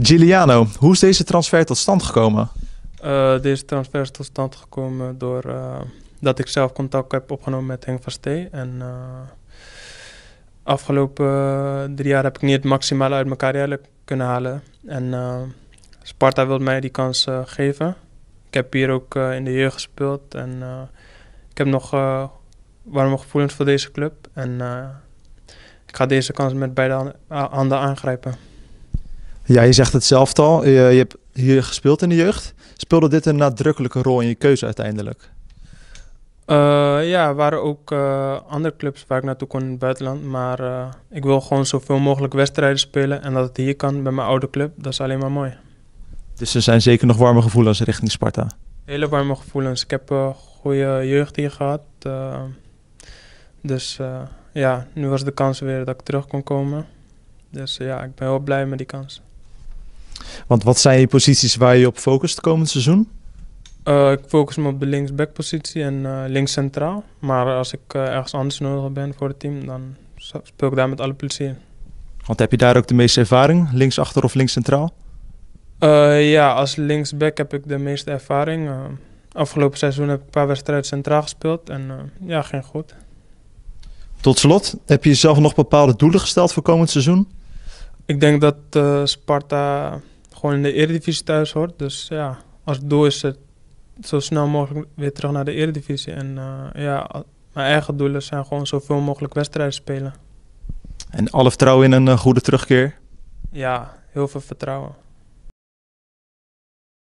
Giuliano, hoe is deze transfer tot stand gekomen? Eh, deze transfer is tot stand gekomen door eh, dat ik zelf contact heb opgenomen met Henk van En eh, afgelopen drie jaar heb ik niet het maximale uit mijn carrière kunnen halen. En Sparta wil mij die kans geven. Ik heb hier ook in de jeugd gespeeld en ik heb nog warme gevoelens voor deze club. En ik ga deze kans met beide handen aangrijpen. Ja, je zegt hetzelfde. al. Je, je hebt hier gespeeld in de jeugd. Speelde dit een nadrukkelijke rol in je keuze uiteindelijk? Eh, ja, er waren ook eh, andere clubs waar ik naartoe kon in het buitenland. Maar eh, ik wil gewoon zoveel mogelijk wedstrijden spelen. En dat het hier kan bij mijn oude club, dat is alleen maar mooi. Dus er zijn zeker nog warme gevoelens richting Sparta? Hele warme gevoelens. Ik heb een goede jeugd hier gehad. dus ja, nu was de kans weer dat ik terug kon komen. Dus ja, ik ben heel blij met die kans. Want wat zijn je posities waar je op focust komend seizoen? Eh, ik focus me op de linksbackpositie en uh, links centraal. Maar als ik eh, ergens anders nodig ben voor het team, dan speel ik daar met alle plezier. Want heb je daar ook de meeste ervaring, linksachter of links centraal? ja, als linksback heb ik de meeste ervaring. afgelopen seizoen heb ik een paar wedstrijden centraal gespeeld en ja, ging goed. Tot slot, heb je jezelf nog bepaalde doelen gesteld voor komend seizoen? Ik denk dat Sparta gewoon in de Eredivisie thuis hoort. Dus ja, als doel is het eh, zo snel mogelijk weer terug naar de Eredivisie. En eh, ja, mijn eigen doelen zijn gewoon zoveel mogelijk wedstrijden spelen. En alle vertrouwen in een eh, goede terugkeer? Ja, heel veel vertrouwen.